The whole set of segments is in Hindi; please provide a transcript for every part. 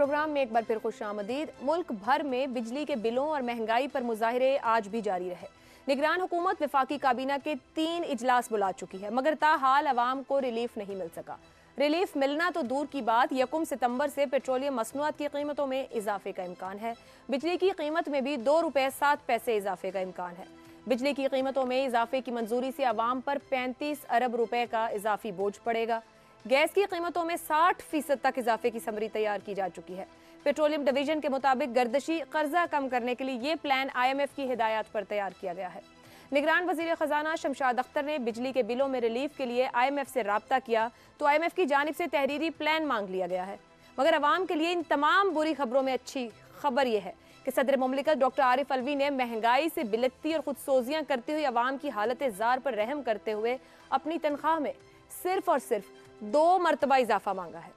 प्रोग्राम में एक बार फिर खुश आमदीद मुल्क भर में बिजली के बिलों और महंगाई पर मुजाहरे आज भी जारी रहे निगरान हुकूमत विफाकी काबीना के तीन इजलास बुला चुकी है मगर ताहाल आवाम को रिलीफ नहीं मिल सका रिलीफ मिलना तो दूर की बात यकुम सितंबर से पेट्रोलियम मसनूआत की कीमतों में इजाफे का इम्कान है बिजली की कीमत में भी दो रुपये सात पैसे इजाफे का इम्कान है बिजली की कीमतों में इजाफे की मंजूरी से आवाम पर पैंतीस अरब रुपए का इजाफी बोझ पड़ेगा गैस की कीमतों में 60 फीसद तक इजाफे की समरी तैयार की जा चुकी है पेट्रोलियम डिवीजन के मुताबिक गर्दशी कर्जा कम करने के लिए ये प्लान आईएमएफ की हिदायत पर तैयार किया गया है निगरान वजीर खजाना शमशाद अख्तर ने बिजली के बिलों में रिलीफ के लिए एफ से रबता किया तो एफ की जानब से तहरीरी प्लान मांग लिया गया है मगर आवाम के लिए इन तमाम बुरी खबरों में अच्छी खबर यह है कि सदर ममलिकत डॉक्टर आरिफ अलवी ने महंगाई से बिलकती और खुदसोजियाँ करते हुए अवाम की हालत जार पर रहम करते हुए अपनी तनख्वाह में सिर्फ और सिर्फ दो मरतबा इजाफा मांगा है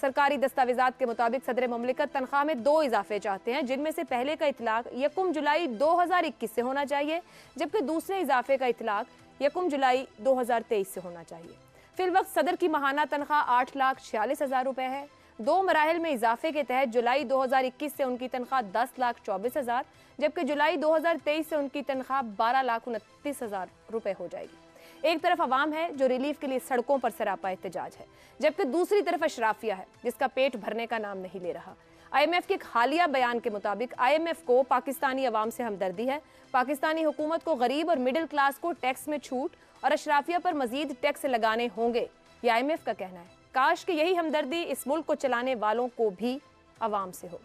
सरकारी दस्तावेजा के मुताबिक सदर ममलिकत तनख्वाह में दो इजाफे चाहते हैं जिनमें से पहले का इतलाक यकुम जुलाई दो हजार इक्कीस से होना चाहिए जबकि दूसरे इजाफे का इतलाक यकुम जुलाई दो हजार तेईस से होना चाहिए फिल वक्त सदर की महाना तनख्वाह आठ लाख छियालीस हज़ार रुपये है दो मराहल में इजाफे के तहत जुलाई दो हजार इक्कीस से उनकी तनख्वाह दस लाख चौबीस हज़ार जबकि जुलाई दो हजार तेईस से उनकी तनख्वाह बारह लाख उनतीस हज़ार रुपये हो जाएगी एक तरफ आवाम है जो रिलीफ के लिए सड़कों पर सरापा एहतजाज है जबकि दूसरी तरफ अशराफिया है जिसका पेट भरने का नाम नहीं ले रहा आईएमएफ के एक हालिया बयान के मुताबिक आईएमएफ को पाकिस्तानी अवाम से हमदर्दी है पाकिस्तानी हुकूमत को गरीब और मिडिल क्लास को टैक्स में छूट और अशराफिया पर मजीद टैक्स लगाने होंगे ये आई का कहना है काश कि यही हमदर्दी इस मुल्क को चलाने वालों को भी आवाम से हो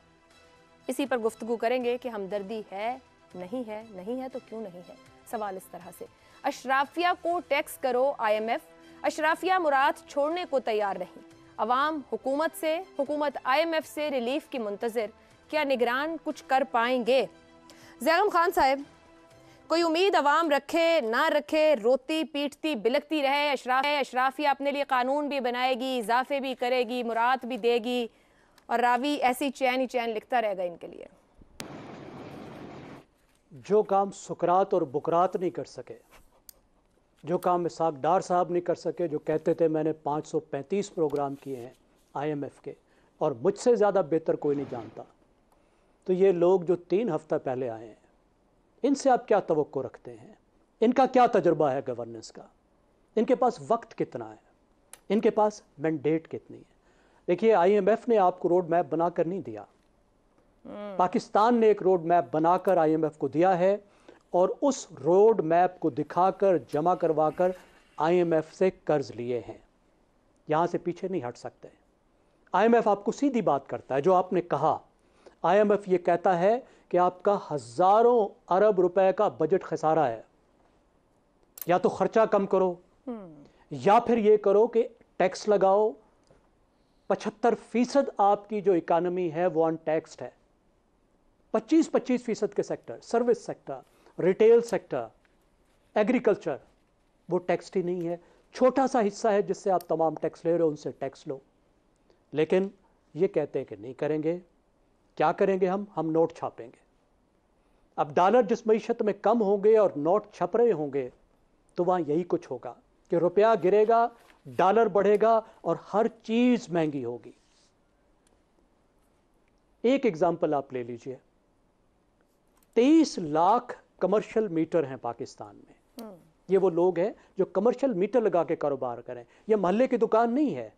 इसी पर गुफ्तु करेंगे कि हमदर्दी है नहीं है नहीं है तो क्यों नहीं है सवाल इस तरह से अशराफिया को टैक्स करो आईएमएफ अशराफिया मुराद छोड़ने को तैयार नहीं अवाम हुकूमत से हुकूमत आईएमएफ से रिलीफ की मुंतजर क्या निगरान कुछ कर पाएंगे जैगम खान साहब कोई उम्मीद अवाम रखे ना रखे रोती पीटती बिलकती रहे अशराफ अशराफिया अपने लिए कानून भी बनाएगी इजाफे भी करेगी मुराद भी देगी और रावी ऐसी चैन ही चैन लिखता रहेगा इनके लिए जो काम सुकरात और बुकरात नहीं कर सके जो काम इसाक डार साहब नहीं कर सके जो कहते थे मैंने 535 प्रोग्राम किए हैं आईएमएफ के और मुझसे ज़्यादा बेहतर कोई नहीं जानता तो ये लोग जो तीन हफ्ता पहले आए हैं इनसे आप क्या तो रखते हैं इनका क्या तजुर्बा है गवर्नेंस का इनके पास वक्त कितना है इनके पास मैंडेट कितनी है देखिए आईएमएफ ने आपको रोड मैप बनाकर नहीं दिया हम्म। पाकिस्तान ने एक रोड मैप बनाकर आईएमएफ को दिया है और उस रोड मैप को दिखाकर जमा करवाकर आईएमएफ से कर्ज लिए हैं यहां से पीछे नहीं हट सकते आईएमएफ आपको सीधी बात करता है जो आपने कहा आईएमएफ ये कहता है कि आपका हजारों अरब रुपए का बजट खसारा है या तो खर्चा कम करो हम्म। या फिर यह करो कि टैक्स लगाओ पचहत्तर फीसद आपकी जो इकोनॉमी है वो अनटैक्सड है पच्चीस पच्चीस फीसद के sector service sector retail sector agriculture वो टैक्स ही नहीं है छोटा सा हिस्सा है जिससे आप तमाम टैक्स ले रहे हो उनसे टैक्स लो लेकिन ये कहते हैं कि नहीं करेंगे क्या करेंगे हम हम नोट छापेंगे अब डॉलर जिस मीशत में कम होंगे और नोट छप रहे होंगे तो वहाँ यही कुछ होगा कि रुपया गिरेगा डॉलर बढ़ेगा और हर चीज़ महंगी होगी एक एग्जाम्पल आप ले लीजिए तेईस लाख कमर्शियल मीटर हैं पाकिस्तान में हम्म। ये वो लोग हैं जो कमर्शियल मीटर लगा के कारोबार करें यह महल्ले की दुकान नहीं है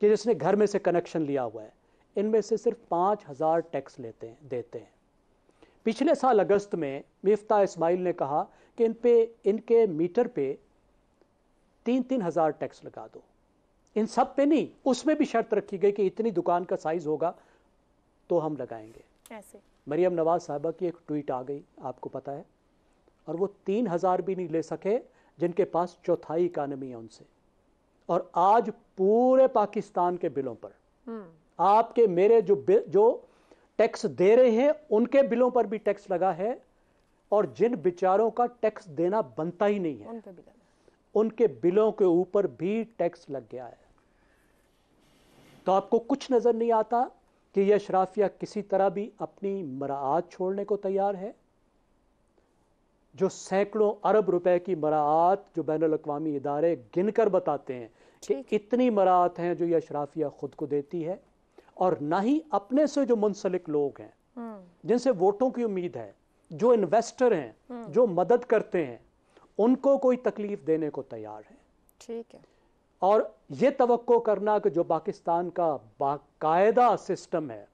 कि जिसने घर में से कनेक्शन लिया हुआ है इनमें से सिर्फ पाँच हज़ार टैक्स लेते हैं देते हैं पिछले साल अगस्त में मिफ्ता इस्माइल ने कहा कि इन पे इनके मीटर पे तीन तीन हज़ार टैक्स लगा दो इन सब पे नहीं उसमें भी शर्त रखी गई कि इतनी दुकान का साइज़ होगा तो हम लगाएंगे ऐसे मरियम नवाज साहबा की एक ट्वीट आ गई आपको पता है और वो तीन हज़ार भी नहीं ले सके जिनके पास चौथाई इकानमी है उनसे और आज पूरे पाकिस्तान के बिलों पर हम्म। आपके मेरे जो जो टैक्स दे रहे हैं उनके बिलों पर भी टैक्स लगा है और जिन बिचारों का टैक्स देना बनता ही नहीं है उनके बिलों के ऊपर भी टैक्स लग गया है तो आपको कुछ नज़र नहीं आता कि यह शराफिया किसी तरह भी अपनी मराआत छोड़ने को तैयार है जो सैकड़ों अरब रुपए की मराआत जो बैन अवी इदारे गिन कर बताते हैं कि इतनी मरात हैं जो यह शराफिया खुद को देती है और ना ही अपने से जो मुंसलिक लोग हैं हम्म। जिनसे वोटों की उम्मीद है जो इन्वेस्टर हैं हम्म। जो मदद करते हैं उनको कोई तकलीफ देने को तैयार है ठीक है और ये तो करना कि जो पाकिस्तान का बाकायदा सिस्टम है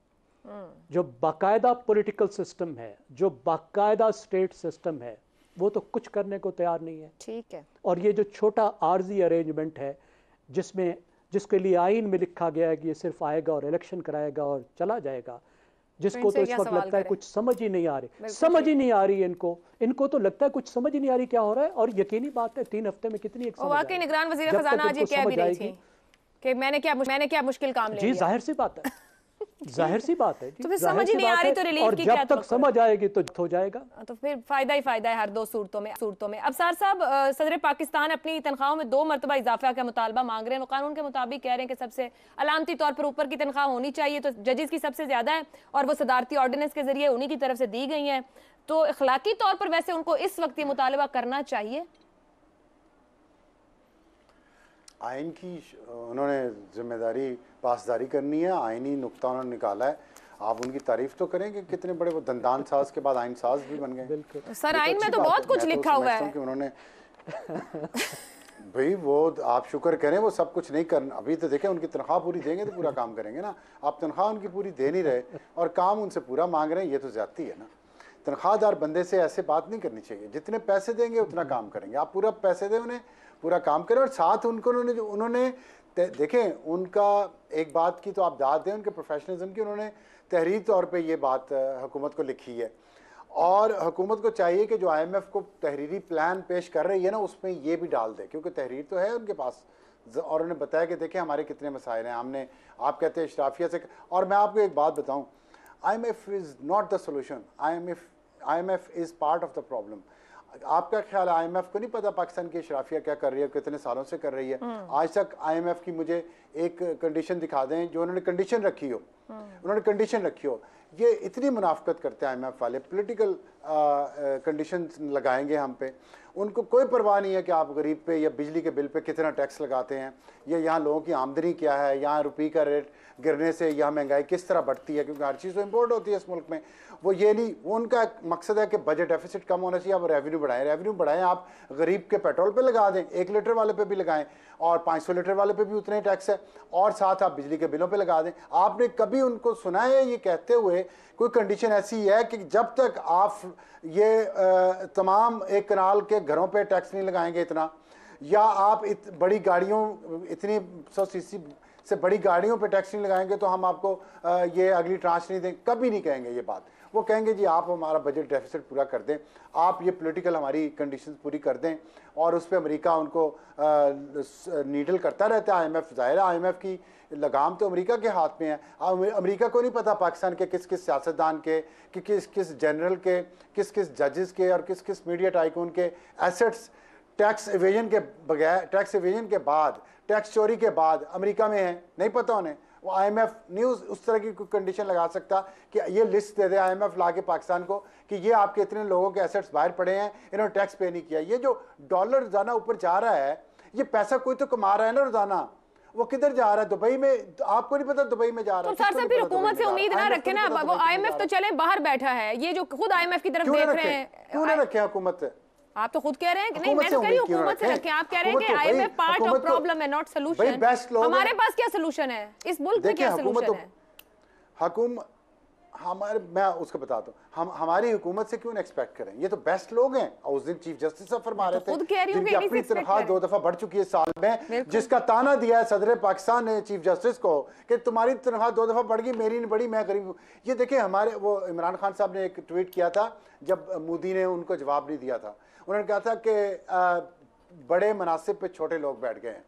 हम्म। जो बाकायदा पॉलिटिकल सिस्टम है जो बाकायदा स्टेट सिस्टम है वो तो कुछ करने को तैयार नहीं है ठीक है और ये जो छोटा आर्जी अरेंजमेंट है जिसमें जिसके लिए आइन में लिखा गया है कि ये सिर्फ आएगा और इलेक्शन कराएगा और चला जाएगा जिसको तो, तो इस वक्त लगता है कुछ समझ ही नहीं आ रही समझ ही नहीं आ रही इनको इनको तो लगता है कुछ समझ ही नहीं आ रही क्या हो रहा है और यकीनी बात है तीन हफ्ते में कितनी निगरान वजी खजाना मैंने क्या मैंने क्या मुश्किल काम जी जाहिर सी बात है जाहिर सी बात है तो फिर समझ ही नहीं आ रही तो रिलीफ की क्या तक समझ आएगी तो हो जाएगा हाँ, तो फिर फायदा ही फायदा है हर दो सूरतों में सूरतों में अब सार साहब सदर पाकिस्तान अपनी तनख्वाहों में दो मरतबा इजाफा का मुतालबा मांग रहे हैं और कानून के मुताबिक कह रहे हैं कि सबसे अलामती तौर पर ऊपर की तनख्वाह होनी चाहिए तो जजेस की सबसे ज्यादा है और वो सदारती ऑर्डिनेंस के जरिए उन्हीं की तरफ से दी गई है तो इखलाकी तौर पर वैसे उनको इस वक्त ये मुतालबा करना चाहिए आयन की उन्होंने जिम्मेदारी पासदारी करनी है आइनी नुकता उन्होंने निकाला है आप उनकी तारीफ तो करें कि कितने बड़े वो दंदान साज के बाद आयन साज भी बन गए सर आयन तो में तो बहुत कुछ तो लिखा हुआ है कि उन्होंने भाई वो आप शुक्र करें वो सब कुछ नहीं करना अभी तो देखें उनकी तनख्वाह पूरी देंगे तो पूरा काम करेंगे ना आप तनख्वाह उनकी पूरी दे नहीं रहे और काम उनसे पूरा मांग रहे हैं ये तो ज्यादा है ना तनख्वाहदार बंदे से ऐसे बात नहीं करनी चाहिए जितने पैसे देंगे उतना हम्म। काम करेंगे आप पूरा पैसे दें उन्हें पूरा काम करें और साथ उनको उन्होंने उन्होंने देखें उनका एक बात की तो आप दाद दें उनके प्रोफेशनलिज्म की उन्होंने तहरीर तौर पर ये बात हुकूमत को लिखी है और हुकूमत को चाहिए कि जो आई को तहरीरी प्लान पेश कर रही है ना उसमें ये भी डाल दे क्योंकि तहरीर तो है उनके पास और उन्हें बताया कि देखें हमारे कितने मसाइल हैं हमने आप कहते हैं इशराफिया से और मैं आपको एक बात बताऊँ I M F is not the solution I M F IMF is part of the problem आपका ख्याल आई को नहीं पता पाकिस्तान की शराफिया क्या कर रही है कितने सालों से कर रही है हम्म। आज तक आई की मुझे एक कंडीशन दिखा दें जो उन्होंने कंडीशन रखी हो हम्म। उन्होंने कंडीशन रखी हो ये इतनी मुनाफ्त करते हैं आई एम एफ वाले पोलिटिकल कंडीशन लगाएंगे हम पे उनको कोई परवाह नहीं है कि आप गरीब पे या बिजली के बिल पे कितना टैक्स लगाते हैं या यहाँ लोगों की आमदनी क्या है यहाँ रुपये का रेट गिरने से यहाँ महंगाई किस तरह बढ़ती है क्योंकि हर चीज़ तो इम्पोर्ट होती है इस मुल्क में वो ये नहीं वो उनका मकसद है कि बजट डेफिसिट कम होना चाहिए आप रेवेन्यू बढ़ाएं रेवेन्यू बढ़ाएं आप गरीब के पेट्रोल पर पे लगा दें एक लीटर वाले पर भी लगाएं और 500 लीटर वाले पे भी उतने ही टैक्स है और साथ आप बिजली के बिलों पे लगा दें आपने कभी उनको सुना है ये कहते हुए कोई कंडीशन ऐसी है कि जब तक आप ये तमाम एक कनाल के घरों पे टैक्स नहीं लगाएंगे इतना या आप इत, बड़ी गाड़ियों इतनी सौ सीसी से बड़ी गाड़ियों पे टैक्स नहीं लगाएंगे तो हम आपको ये अगली ट्रांच नहीं देंगे कभी नहीं कहेंगे ये बात वो कहेंगे जी आप हमारा बजट डेफिसिट पूरा कर दें आप ये पॉलिटिकल हमारी कंडीशन पूरी कर दें और उस पर अमरीका उनको नीडल करता रहता है आई एम एफ ज़ाहिर आई एम एफ की लगाम तो अमेरिका के हाथ में है अमेरिका को नहीं पता पाकिस्तान के किस किस सियासतदान के कि किस किस जनरल के किस किस जजेस के और किस किस मीडिया टाइकून के एसेट्स टैक्स एवेजन के बगैर टैक्स एवेजन के बाद टैक्स चोरी के बाद अमेरिका में है नहीं पता उन्हें वो आईएमएफ न्यूज़ उस तरह की कोई कंडीशन लगा सकता कि ये लिस्ट दे दे आईएमएफ ला के पाकिस्तान को कि ये आपके इतने लोगों के एसेट्स बाहर पड़े हैं इन्होंने टैक्स पे नहीं किया ये जो डॉलर रोज़ाना ऊपर जा रहा है ये पैसा कोई तो कमा रहा है ना रोज़ाना वो किधर जा रहा है दुबई में आपको नहीं पता दुबई में जा रहा है फिर हुकूमत से उम्मीद ना रखे ना अब आईएमएफ तो चले बाहर बैठा है ये जो खुद आईएमएफ की तरफ देख रहे हैं क्यों ना रखे हुकूमत आप तो खुद कह रहे हैं कि नहीं मैं तो कह रही हुकूमत से रखें आप कह रहे हैं कि आईएमएफ तो पार्ट ऑफ तो प्रॉब्लम है नॉट सोल्यूशन हमारे पास क्या सोल्यूशन है इस मुल्क में क्या सोल्यूशन तो- है हमारे मैं उसको बताता हूँ हम हमारी हुकूमत से क्यों एक्सपेक्ट करें ये तो बेस्ट लोग हैं और उस दिन चीफ जस्टिस सफर फरमा तो रहे थे जिनकी अपनी तनख्वाह दो दफा बढ़ चुकी है साल में जिसका ताना दिया है सदर पाकिस्तान ने चीफ जस्टिस को कि तुम्हारी तनख्वाह दो दफा बढ़ गई मेरी नहीं बढ़ी मैं गरीब ये देखिए हमारे वो इमरान खान साहब ने एक ट्वीट किया था जब मोदी ने उनको जवाब नहीं दिया था उन्होंने कहा था कि बड़े मुनासिब पे छोटे लोग बैठ गए हैं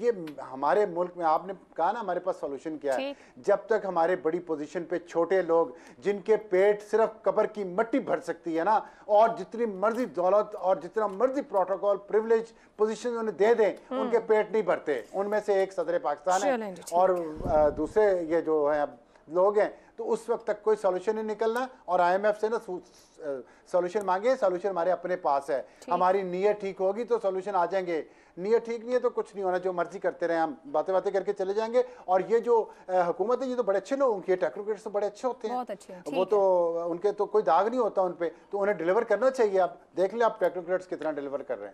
ये हमारे मुल्क में आपने कहा ना हमारे पास सोल्यूशन क्या है जब तक हमारे बड़ी पोजीशन पे छोटे लोग जिनके पेट सिर्फ कबर की मट्टी भर सकती है ना और जितनी मर्जी दौलत और जितना मर्जी प्रोटोकॉल प्रिविलेज पोजीशन उन्हें दे दें हम्म। उनके पेट नहीं भरते उनमें से एक सदर पाकिस्तान है और दूसरे ये जो है लोग हैं तो उस वक्त तक कोई सोल्यूशन नहीं निकलना और आईएमएफ से ना सोल्यूशन मांगे सोल्यूशन हमारे अपने पास है हमारी नीयत ठीक होगी तो सोल्यूशन आ जाएंगे नीयत ठीक नहीं है तो कुछ नहीं होना जो मर्जी करते रहे हम बातें बातें करके चले जाएंगे और ये जो हुकूमत है ये तो बड़े अच्छे लोग उनके टेक्नोक्रेट्स तो बड़े अच्छे होते हैं वो तो उनके तो कोई दाग नहीं होता उनपे तो उन्हें डिलीवर करना चाहिए आप देख लें आप टेक्नोक्रेट्स कितना डिलीवर कर रहे हैं